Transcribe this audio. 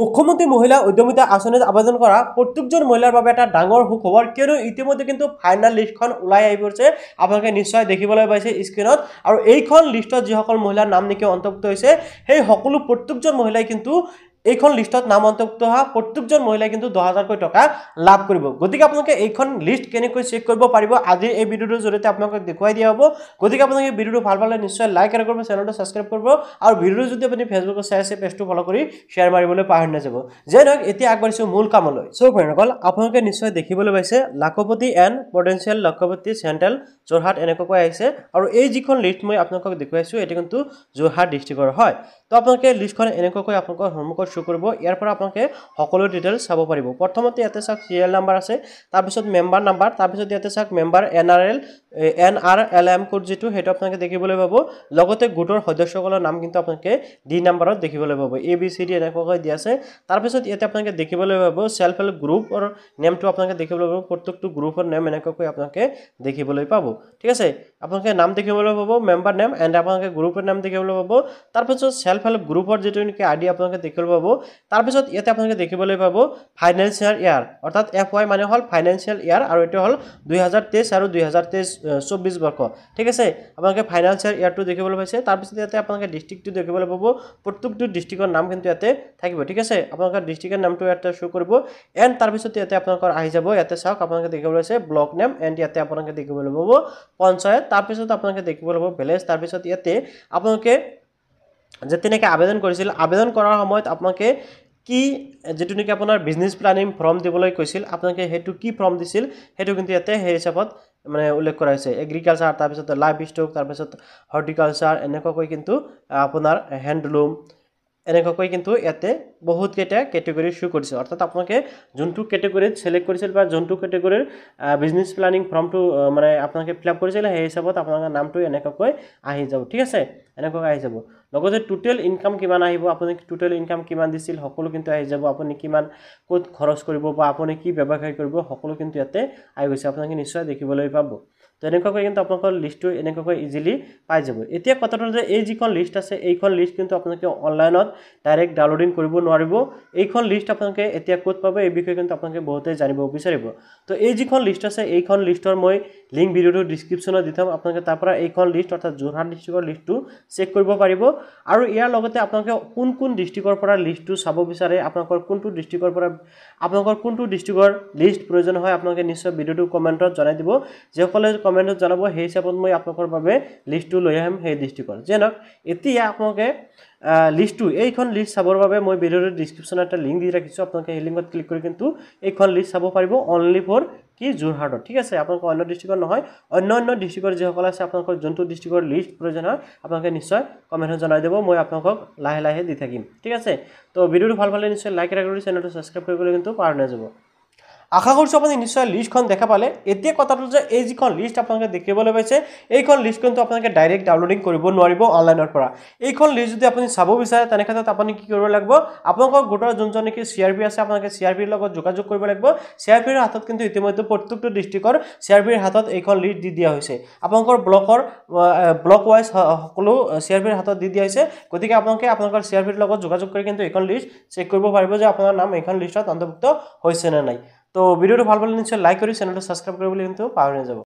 মুখ্যমন্ত্রী মহিলা উদ্যমিতা আঁচনিত আবেদন করা প্রত্যেকজন মহিলার বাবে একটা ডাঙর সুখবর কেন ইতিমধ্যে কিন্তু ফাইনাল লিস্টখন ওলাই আছে আপনাকে নিশ্চয় দেখবলে পাইছে স্ক্রিনত আর এইখান লিস্টত যখন মহিলার নাম নাকি অন্তর্ভুক্ত হয়েছে সেই সকল প্রত্যেকজন মহিলাই কিন্তু এইখন লিষ্টত নাম অন্তৰ্ভুক্ত হোৱা প্ৰত্যেকজন মহিলাই কিন্তু দহ হাজাৰকৈ টকা লাভ কৰিব গতিকে আপোনালোকে এইখন লিষ্ট কেনেকৈ চেক কৰিব পাৰিব আজিৰ এই ভিডিঅ'টোৰ জৰিয়তে আপোনালোকক দেখুৱাই দিয়া হ'ব গতিকে আপোনালোকে ভিডিঅ'টো ভাল পালে নিশ্চয় লাইক আৰু কৰিব চেনেলটো ছাবস্ক্ৰাইব কৰিব আৰু ভিডিঅ'টো যদি আপুনি ফেচবুকত চাই আছে পেজটো ফ'ল' কৰি শ্বেয়াৰ মাৰিবলৈ পাহৰি নাযাব যে নহওক এতিয়া আগবাঢ়িছোঁ মূল কামলৈ চ' ভাইসকল আপোনালোকে নিশ্চয় দেখিবলৈ পাইছে লাখপতি এণ্ড পটেঞ্চিয়েল লক্ষপতি চেণ্টেল যোৰহাট এনেকুৱাকৈ আহিছে আৰু এই যিখন লিষ্ট মই আপোনালোকক দেখুৱাইছোঁ এইটো কিন্তু যোৰহাট ডিষ্ট্ৰিক্টৰ হয় তো আপনাদেৰ লিস্টখন এনেকৈ কৈ আপনাদেৰ হোমওয়াৰ্ক শুৰু কৰব ইয়াৰ পৰ আপনাদেৰ সকল ডিটেলস চাব পাৰিব প্রথমত ইয়াতে সব সিরিয়াল নাম্বার আছে তারপর মেম্বার নাম্বার তারপর ইয়াতে সব member N R L N R L M code যেটো সেটা আপনাদের দেখবলে পাব লগতে গোটর সদস্যকলের নাম কিন্তু আপনাদের ডি নাম্বারত দেখবলে পাব এ বি সি ডি এনেকৈ দিয়া আছে তারপর ইয়াতে আপনাদের দেখবলে পাব সেলফ হেল্প গ্রুপর নেমটো আপনাদের দেখবলে পাব প্রত্যেকটো গ্রুপর নেম এনেকৈ আপনাদের দেখবলে পাব ঠিক আছে আপনাদের নাম দেখবলে পাব মেম্বার নেম এন্ড আপনাদের গ্রুপের নাম দেখবলে পাব তারপর সেলফ ইফালে গ্ৰুপৰ যিটো নেকি আইডি ডি আপোনালোকে দেখিবলৈ পাব তাৰপিছত ইয়াতে আপোনালোকে দেখিবলৈ পাব ফাইনেন্সিয়েল ইয়াৰ অৰ্থাৎ এফ ৱাই মানে হ'ল ফাইনেন্সিয়েল ইয়াৰ আৰু এইটো হ'ল দুহেজাৰ তেইছ আৰু দুহেজাৰ তেইছ চৌব্বিছ বৰ্ষ ঠিক আছে আপোনালোকে ফাইনেন্সিয়েল ইয়াৰটো দেখিবলৈ পাইছে তাৰপিছত ইয়াতে আপোনালোকে ডিষ্ট্ৰিক্টটো দেখিবলৈ পাব প্ৰত্যেকটো ডিষ্ট্ৰিক্টৰ নাম কিন্তু ইয়াতে থাকিব ঠিক আছে আপোনালোকৰ ডিষ্ট্ৰিক্টৰ নামটো ইয়াতে শ্ব' কৰিব এণ্ড তাৰপিছত ইয়াতে আপোনালোকৰ আহি যাব ইয়াতে চাওক আপোনালোকে দেখিবলৈ পাইছে ব্লক নেম এণ্ড ইয়াতে আপোনালোকে দেখিবলৈ পাব পঞ্চায়ত তাৰপিছত আপোনালোকে দেখিবলৈ পাব ভিলেজ তাৰপিছত ইয়াতে আপোনালোকে যে তেনেকৈ আবেদন কৰিছিল আবেদন কৰাৰ সময়ত আপোনালোকে কি যিটো নেকি আপোনাৰ বিজনেছ প্লানিং ফৰ্ম দিবলৈ কৈছিল আপোনালোকে সেইটো কি ফৰ্ম দিছিল সেইটো কিন্তু ইয়াতে সেই হিচাপত মানে উল্লেখ কৰা হৈছে এগ্ৰিকালচাৰ তাৰপিছত লাইফ ষ্টক তাৰপিছত হৰ্টিকালচাৰ এনেকুৱাকৈ কিন্তু আপোনাৰ হেণ্ডলুম এনেকৈ কিন্তু ইয়াতে বহুতকেইটা কেটেগরি শ্যু করেছে অর্থাৎ আপনাকে যোনটো কেটেগরিত সিলেক্ট করেছিল বা যোনটো কেটেগরির বিজনেস প্ল্যানিং ফর্মটো মানে আপনাকে ফিল আপ করেছিল সেই হিসাবত আপনার নামটো এনেকৈ আহি যাব ঠিক আছে এনেকৈ আহি যাব লগতে টোটেল ইনকাম কিমান আহিব আপুনি টোটেল ইনকাম কিমান দিছিল সকলো কিন্তু আহি যাব আপুনি কিমান কত খরচ করব বা আপুনি কি ব্যবসায় করব সকলো কিন্তু ইয়াতে আহি গৈছে আপনাকে নিশ্চয় দেখিবলৈ পাব তো এনেকুৱাকৈ কিন্তু আপোনালোকৰ লিষ্টটো এনেকুৱাকৈ ইজিলি পাই যাব এতিয়া কথাটো হ'ল যে এই যিখন লিষ্ট আছে এইখন লিষ্ট কিন্তু আপোনালোকে অনলাইনত ডাইৰেক্ট ডাউনলোডিং কৰিব নোৱাৰিব এইখন লিষ্ট আপোনালোকে এতিয়া ক'ত পাব এই বিষয়ে কিন্তু আপোনালোকে বহুতে জানিব বিচাৰিব তো এই যিখন লিষ্ট আছে এইখন লিষ্টৰ মই লিংক ভিডিঅ'টো ডিছক্ৰিপশ্যনত দি থ'ম আপোনালোকে তাৰ পৰা এইখন লিষ্ট অৰ্থাৎ যোৰহাট ডিষ্ট্ৰিক্টৰ লিষ্টটো চেক কৰিব পাৰিব আৰু ইয়াৰ লগতে আপোনালোকে কোন কোন ডিষ্ট্ৰিক্টৰ পৰা লিষ্টটো চাব বিচাৰে আপোনালোকৰ কোনটো ডিষ্ট্ৰিক্টৰ পৰা আপোনালোকৰ কোনটো ডিষ্ট্ৰিক্টৰ লিষ্ট প্ৰয়োজন হয় আপোনালোকে নিশ্চয় ভিডিঅ'টো কমেণ্টত জনাই দিব যিসকলে কমেণ্টত জনাব সেই হিচাপত মই আপোনালোকৰ বাবে লিষ্টটো লৈ আহিম সেই ডিষ্ট্ৰিক্টৰ যেনক এতিয়া আপোনালোকে লিষ্টটো এইখন লিষ্ট চাবৰ বাবে মই ভিডিঅ'টো ডিছক্ৰিপশ্যনত এটা লিংক দি ৰাখিছোঁ আপোনালোকে সেই লিংকত ক্লিক কৰি কিন্তু এইখন লিষ্ট চাব পাৰিব অনলি ফৰ কি যোৰহাটত ঠিক আছে আপোনালোকৰ অন্য ডিষ্ট্ৰিক্টৰ নহয় অন্য অন্য ডিষ্ট্ৰিক্টৰ যিসকল আছে আপোনালোকৰ যোনটো ডিষ্ট্ৰিক্টৰ লিষ্ট প্ৰয়োজন হয় আপোনালোকে নিশ্চয় কমেণ্টত জনাই দিব মই আপোনালোকক লাহে লাহে দি থাকিম ঠিক আছে তো ভিডিঅ'টো ভাল পালে নিশ্চয় লাইক ৰাখিবলৈ চেনেলটো ছাবস্ক্ৰাইব কৰিবলৈ কিন্তু পাৰ নাযাব আশা কৰিছোঁ আপুনি নিশ্চয় লিষ্টখন দেখা পালে এতিয়া কথাটো যে এই যিখন লিষ্ট আপোনালোকে দেখিবলৈ পাইছে এইখন লিষ্টখনটো আপোনালোকে ডাইৰেক্ট ডাউনলোডিং কৰিব নোৱাৰিব অনলাইনৰ পৰা এইখন লিষ্ট যদি আপুনি চাব বিচাৰে তেনে ক্ষেত্ৰত আপুনি কি কৰিব লাগিব আপোনালোকৰ গোটৰ যোনজন নেকি চি আৰ পি আছে আপোনালোকে চি আৰ পিৰ লগত যোগাযোগ কৰিব লাগিব চি আৰ পিৰ হাতত কিন্তু ইতিমধ্যে প্ৰত্যেকটো ডিষ্ট্ৰিক্টৰ চি আৰ পিৰ হাতত এইখন লিষ্ট দি দিয়া হৈছে আপোনালোকৰ ব্লকৰ ব্লক ৱাইজ সকলো চি আৰ পিৰ হাতত দি দিয়া হৈছে গতিকে আপোনালোকে আপোনালোকৰ চি আৰ পিৰ লগত যোগাযোগ কৰি কিন্তু এইখন লিষ্ট চেক কৰিব পাৰিব যে আপোনাৰ নাম এইখন লিষ্টত অন্তৰ্ভুক্ত হৈছে নে নাই তো ভিডিওটি ভালো লাগলে নিশ্চয়ই লাইক কৰি সাবস্ক্রাইব করে কৰিবলৈ কিন্তু পাহৰি নাযাব